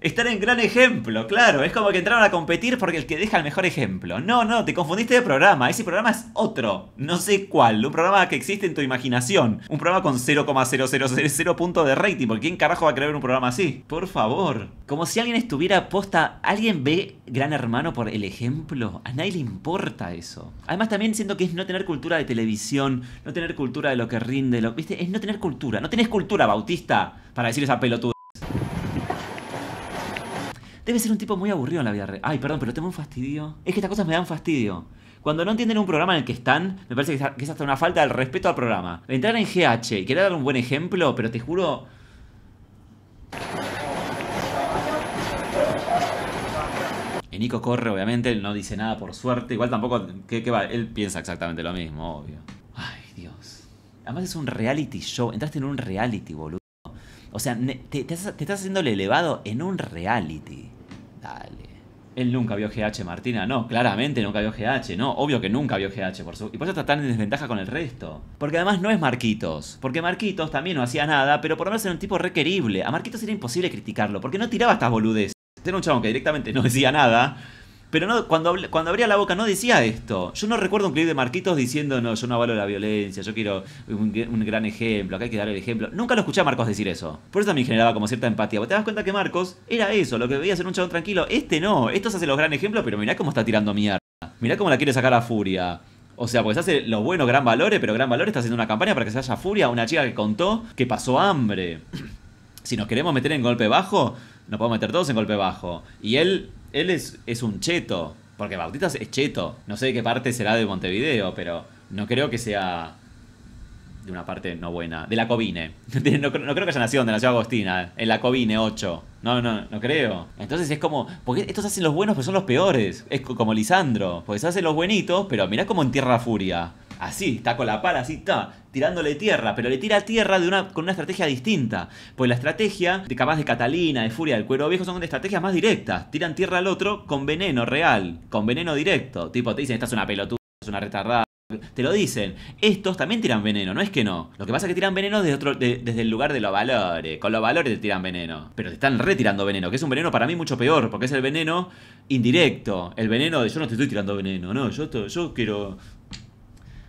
Estar en gran ejemplo, claro. Es como que entraron a competir porque el que deja el mejor ejemplo. No, no, te confundiste de programa. Ese programa es otro. No sé cuál. Un programa que existe en tu imaginación. Un programa con 0,0000 puntos de rating. ¿Por quién carajo va a creer un programa así? Por favor. Como si alguien estuviera posta. ¿Alguien ve Gran Hermano por el ejemplo? A nadie le importa eso. Además, también siento que es no tener cultura de televisión. No tener cultura de lo que rinde. Lo, ¿Viste? Es no tener cultura. No tenés cultura, Bautista, para decir esa pelotuda. Debe ser un tipo muy aburrido en la vida real. Ay, perdón, pero tengo un fastidio. Es que estas cosas me dan fastidio. Cuando no entienden un programa en el que están, me parece que es hasta una falta de respeto al programa. Entrar en GH y dar un buen ejemplo, pero te juro... Y Nico corre, obviamente, él no dice nada por suerte. Igual tampoco... ¿qué, va? Él piensa exactamente lo mismo, obvio. Ay, Dios. Además es un reality show. Entraste en un reality, boludo. O sea, te, estás haciéndole elevado en un reality. Dale. Él nunca vio GH, Martina. No, claramente nunca vio GH. No, obvio que nunca vio GH. Por su... Y por eso está tan en desventaja con el resto. Porque además no es Marquitos. Porque Marquitos también no hacía nada, pero por lo menos era un tipo requerible. A Marquitos era imposible criticarlo, porque no tiraba estas boludeces. Era un chabón que directamente no decía nada. Pero no, cuando, cuando abría la boca no decía esto. Yo no recuerdo un clip de Marquitos diciendo, no, yo no avalo la violencia, yo quiero un, gran ejemplo, acá hay que dar el ejemplo. Nunca lo escuché a Marcos decir eso. Por eso también generaba como cierta empatía. te das cuenta que Marcos era eso, lo que veía ser un chabón tranquilo. Este no, estos hace los gran ejemplos, pero mirá cómo está tirando mierda. Mirá cómo la quiere sacar a Furia. O sea, pues hace los buenos gran valores, pero gran valores está haciendo una campaña para que se haya furia. Una chica que contó que pasó hambre. si nos queremos meter en golpe bajo, nos podemos meter todos en golpe bajo. Y él él es, un cheto. Porque Bautista es cheto. No sé de qué parte será de Montevideo, pero no creo que sea de una parte no buena. De la Cobine. no, creo que haya nacido la nació Agostina. En la Cobine 8. No, no, no creo. Entonces es como. Porque estos hacen los buenos, pero son los peores. Es como Lisandro. Porque se hacen los buenitos, pero mirá como en Tierra Furia así, está con la pala, así, está, tirándole tierra, pero le tira tierra de una, con una estrategia distinta. Pues la estrategia, de capaz de Catalina, de Furia, del Cuero Viejo, son de estrategias más directas. Tiran tierra al otro con veneno real, con veneno directo. Tipo, te dicen, esta es una pelotuda, es una retardada. Te lo dicen. Estos también tiran veneno, no es que no. Lo que pasa es que tiran veneno desde, otro, desde el lugar de los valores. Con los valores te tiran veneno. Pero te están retirando veneno, que es un veneno para mí mucho peor, porque es el veneno indirecto. El veneno de yo no te estoy tirando veneno, no. Yo, yo quiero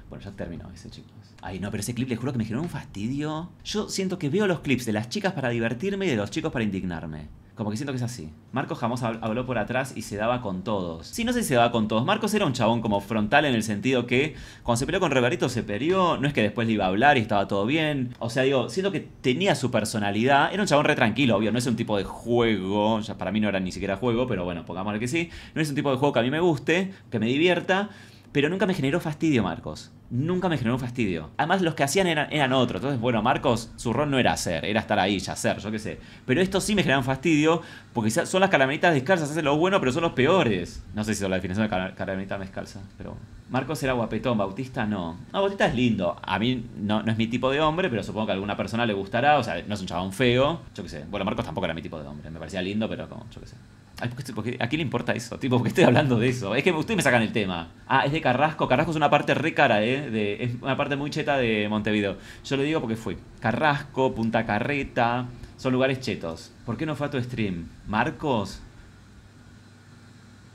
bueno, ya terminó ese, chicos. Ay, no, pero ese clip les juro que me generó un fastidio. Yo siento que veo los clips de las chicas para divertirme y de los chicos para indignarme. Como que siento que es así. Marcos jamás habló por atrás y se daba con todos. Sí, no sé si se daba con todos. Marcos era un chabón como frontal en el sentido que cuando se peleó con Reverito se peleó. No es que después le iba a hablar y estaba todo bien. O sea, digo, siento que tenía su personalidad. Era un chabón re tranquilo, obvio. No es un tipo de juego. Ya para mí no era ni siquiera juego, pero bueno, pongámosle que sí. No es un tipo de juego que a mí me guste, que me divierta. Pero nunca me generó fastidio, Marcos nunca me generó un fastidio. Además, los que hacían eran, otros. Entonces, bueno, Marcos, su rol no era hacer, era estar ahí, hacer yo qué sé. Pero esto sí me un fastidio, porque son las calamaritas descalzas, hacen lo bueno, pero son los peores. No sé si es la definición de caramelita me descalza, pero... Marcos era guapetón, Bautista no. No, Bautista es lindo. A mí no, no es mi tipo de hombre, pero supongo que a alguna persona le gustará. O sea, no es un chabón feo, yo qué sé. Bueno, Marcos tampoco era mi tipo de hombre. Me parecía lindo, pero como, yo qué sé. ¿A quién le importa eso? Tipo, ¿por estoy hablando de eso? Es que ustedes me sacan el tema. Ah, es de Carrasco. Carrasco es una parte re cara, ¿eh? es una parte muy cheta de Montevideo. Yo lo digo porque fui. Carrasco, Punta Carreta, son lugares chetos. ¿Por qué no fue a tu stream? Marcos,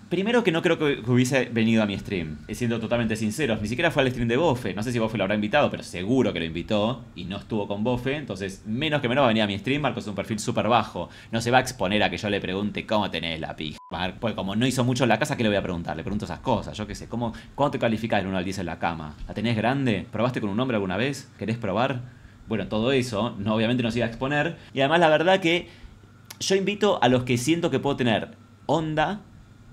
Primero que no creo que hubiese venido a mi stream, eh, siendo totalmente sinceros, ni siquiera fue al stream de Bofe, no sé si Bofe lo habrá invitado, pero seguro que lo invitó y no estuvo con Bofe, entonces menos que menos va a venir a mi stream, Marcos es un perfil súper bajo, no se va a exponer a que yo le pregunte cómo tenés la pija, pues, como no hizo mucho en la casa, ¿qué le voy a preguntar? Le pregunto esas cosas, yo qué sé, ¿cómo, ¿cómo te calificás del 1 al 10 en la cama? ¿La tenés grande? ¿Probaste con un hombre alguna vez? ¿Querés probar? Bueno, todo eso, no, obviamente no se iba a exponer, y además la verdad que yo invito a los que siento que puedo tener onda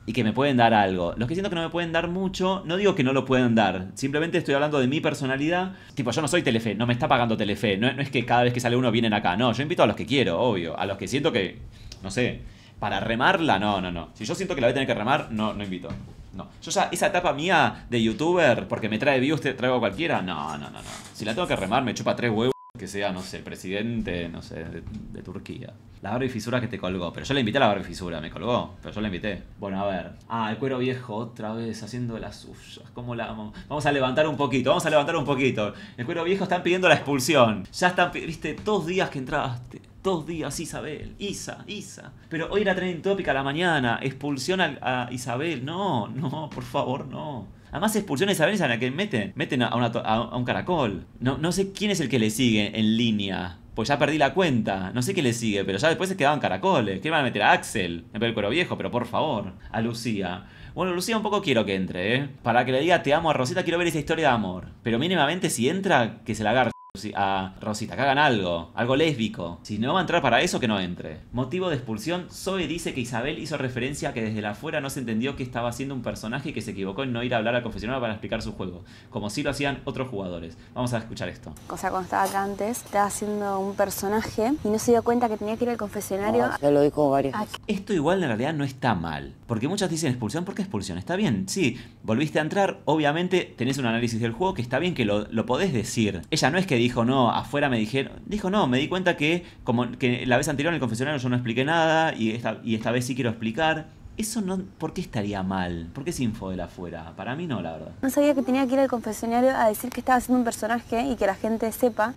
y que me pueden dar algo. Los que siento que no me pueden dar mucho, no digo que no lo pueden dar, simplemente estoy hablando de mi personalidad. Tipo, yo no soy Telefe, no me está pagando Telefe, no, es que cada vez que sale uno vienen acá, no, yo invito a los que quiero, obvio, a los que siento que, no sé, para remarla, no, no, no. Si yo siento que la voy a tener que remar, no, no invito. No. Yo ya, esa etapa mía de youtuber, porque me trae views, te traigo cualquiera, no, no, no, no. Si la tengo que remar, me chupa tres huevos que sea, no sé, presidente, no sé, de, Turquía. La barba que te colgó. Pero yo le invité a la barba me colgó. Pero yo la invité. Bueno, a ver. Ah, el cuero viejo otra vez haciendo las suyas. ¿Cómo la vamos Vamos a levantar un poquito, vamos a levantar un poquito. El cuero viejo están pidiendo la expulsión. Ya están, viste, dos días que entraste. Dos días, Isabel. Isa, Isa. Pero hoy era trending topic a la mañana. Expulsión a Isabel. No, no, por favor, no. Además, expulsiones a veces a la que meten. Meten a, un caracol. No, no sé quién es el que le sigue en línea. Pues ya perdí la cuenta. No sé quién le sigue, pero ya después se quedaban caracoles. ¿Qué van a meter a Axel? En el cuero viejo, pero por favor. A Lucía. Bueno, Lucía un poco quiero que entre, ¿eh? Para que le diga te amo a Rosita, quiero ver esa historia de amor. Pero mínimamente si entra, que se la agarre a Rosita, que hagan algo, algo lésbico. Si no va a entrar para eso, que no entre. Motivo de expulsión, Zoe dice que Isabel hizo referencia a que desde la afuera no se entendió que estaba haciendo un personaje y que se equivocó en no ir a hablar al confesionario para explicar su juego, como si lo hacían otros jugadores. Vamos a escuchar esto. Cosa sea, cuando estaba acá antes, estaba haciendo un personaje y no se dio cuenta que tenía que ir al confesionario. ya lo dijo varias ah, Esto igual en realidad no está mal, porque muchas dicen expulsión, ¿por qué expulsión? Está bien, sí, volviste a entrar, obviamente tenés un análisis del juego que está bien que lo, lo podés decir. Ella no es que dijo, no, afuera me dijeron, dijo, no, me di cuenta que, como que la vez anterior en el confesionario yo no expliqué nada y esta, y esta vez sí quiero explicar. Eso no, ¿por qué estaría mal? ¿Por qué es info la afuera? Para mí no, la verdad. No sabía que tenía que ir al confesionario a decir que estaba haciendo un personaje y que la gente sepa.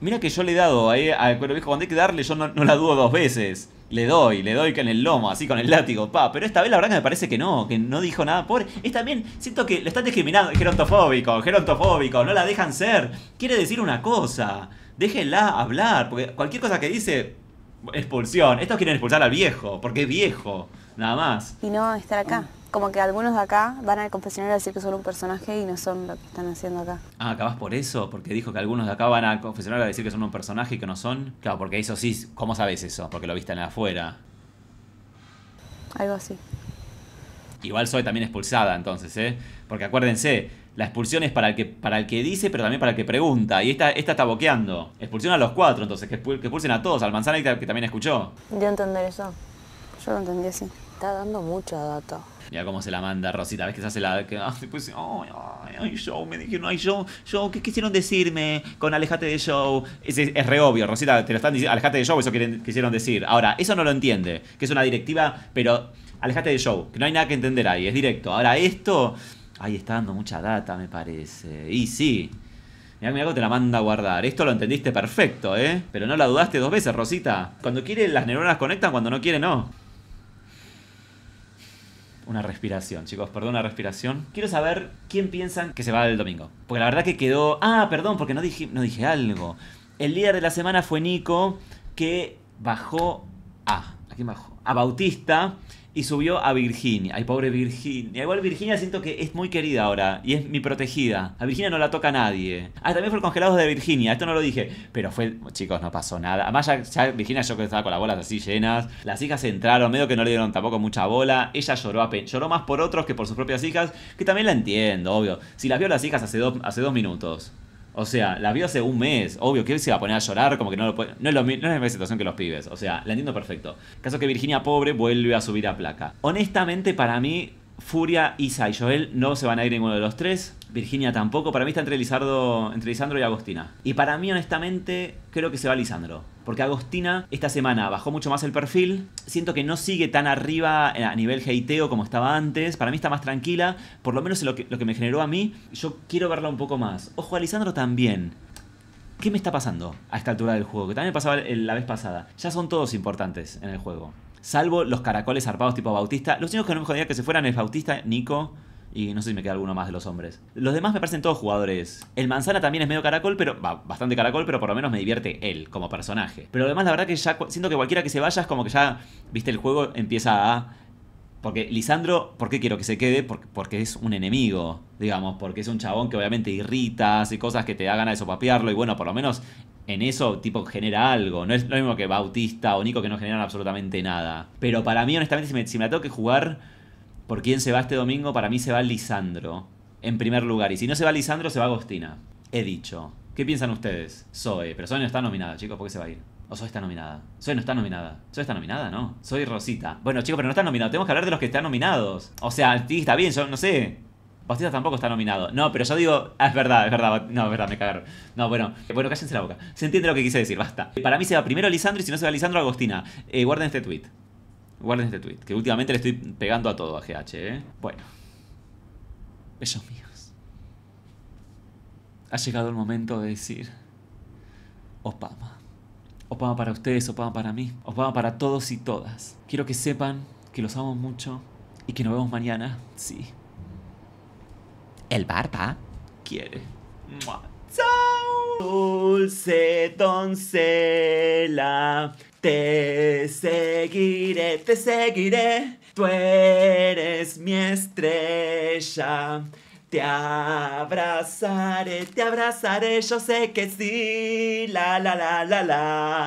Mira que yo le he dado ahí eh, al Cuero Viejo cuando hay que darle, yo no, no la dudo dos veces. Le doy, le doy con el lomo, así con el látigo, pa. Pero esta vez la verdad que me parece que no, que no dijo nada. por es también, siento que lo están discriminando. Gerontofóbico, gerontofóbico, no la dejan ser. Quiere decir una cosa. Déjenla hablar, porque cualquier cosa que dice, expulsión. Estos quieren expulsar al viejo, porque es viejo, nada más. Y no estar acá como que algunos de acá van al confesionario a decir que son un personaje y no son lo que están haciendo acá. Ah, acabas por eso, porque dijo que algunos de acá van al confesionario a decir que son un personaje y que no son. Claro, porque eso sí, ¿cómo sabes eso? Porque lo viste en afuera. Algo así. Igual soy también expulsada entonces, ¿eh? Porque acuérdense, la expulsión es para el que, para el que dice, pero también para el que pregunta. Y esta, esta está boqueando. Expulsión a los cuatro, entonces, que, expulsen a todos, al manzana que también escuchó. Yo entender eso. Yo lo entendí así. Está dando mucha data. Mira cómo se la manda Rosita, ves que se hace la... Que, ah, después, ay, ay, show, me no ay, show, show, ¿qué quisieron decirme con alejate de show? Es, es, re obvio, Rosita, te lo están diciendo, alejate de show, eso quisieron decir. Ahora, eso no lo entiende, que es una directiva, pero alejate de show, que no hay nada que entender ahí, es directo. Ahora, esto, ahí está dando mucha data, me parece. Y sí. Mira, cómo te la manda a guardar. Esto lo entendiste perfecto, ¿eh? Pero no la dudaste dos veces, Rosita. Cuando quiere, las neuronas conectan, cuando no quiere, no una respiración, chicos, perdón, una respiración. Quiero saber quién piensan que se va el domingo. Porque la verdad que quedó. Ah, perdón, porque no dije, no dije algo. El líder de la semana fue Nico, que bajó a. ¿A quién bajó? A Bautista y subió a Virginia. Ay, pobre Virginia. Igual Virginia siento que es muy querida ahora y es mi protegida. A Virginia no la toca nadie. Ah, también fue el congelado de Virginia. Esto no lo dije. Pero fue, chicos, no pasó nada. Además, ya, Virginia yo que estaba con las bolas así llenas. Las hijas entraron, medio que no le dieron tampoco mucha bola. Ella lloró, a lloró más por otros que por sus propias hijas, que también la entiendo, obvio. Si las vio las hijas hace, hace dos minutos. O sea, la vio hace un mes. Obvio que él se va a poner a llorar, como que no lo puede. No es, la misma situación que los pibes. O sea, la entiendo perfecto. Caso que Virginia Pobre vuelve a subir a placa. Honestamente, para mí, Furia, Isa y Joel no se van a ir ninguno de los tres. Virginia tampoco. Para mí está entre, Lisandro, entre Lisandro y Agostina. Y para mí, honestamente, creo que se va Lisandro porque Agostina esta semana bajó mucho más el perfil, siento que no sigue tan arriba eh, a nivel heiteo como estaba antes, para mí está más tranquila, por lo menos lo que, lo que me generó a mí, yo quiero verla un poco más. Ojo a Lisandro también, ¿Qué me está pasando a esta altura del juego? Que también me pasaba la vez pasada. Ya son todos importantes en el juego. Salvo los caracoles zarpados tipo Bautista. Los únicos que no me jodían que se fueran es Bautista, Nico, y no sé si me queda alguno más de los hombres. Los demás me parecen todos jugadores. El manzana también es medio caracol, pero. Va, bastante caracol, pero por lo menos me divierte él como personaje. Pero además, la verdad que ya siento que cualquiera que se vaya es como que ya. Viste, el juego empieza a. Porque Lisandro, ¿por qué quiero que se quede? Porque, es un enemigo, digamos, porque es un chabón que obviamente irrita, hace cosas que te da ganas de sopapearlo, y bueno, por lo menos en eso, tipo, genera algo. No es lo mismo que Bautista o Nico, que no generan absolutamente nada. Pero para mí, honestamente, si me, si me la tengo que jugar ¿Por quién se va este domingo? Para mí se va Lisandro, en primer lugar. Y si no se va Lisandro, se va Agostina. He dicho. ¿Qué piensan ustedes? Zoe, pero Zoe no está nominada, chicos, ¿por qué se va a ir? ¿O Zoe está nominada? Zoe no está nominada. Zoe está nominada, ¿no? Soy Rosita. Bueno, chicos, pero no está nominado. Tenemos que hablar de los que están nominados. O sea, sí, está bien, yo no sé. Bautista tampoco está nominado. No, pero yo digo. Ah, es verdad, es verdad. No, es verdad, me cagaron. No, bueno. Bueno, cállense la boca. Se entiende lo que quise decir, basta. Para mí se va primero Lisandro y si no se va Lisandro, Agostina. Eh, guarden este tweet. Guarden este tweet, que últimamente le estoy pegando a todo a GH, ¿eh? Bueno. Besos míos. Ha llegado el momento de decir... Opama. Opama para ustedes, Opama para mí, Opama para todos y todas. Quiero que sepan que los amo mucho y que nos vemos mañana, sí. El barba quiere. Dulce doncella. Te seguiré, te seguiré, tú eres mi estrella. Te abrazaré, te abrazaré, yo sé que sí, la la la la la.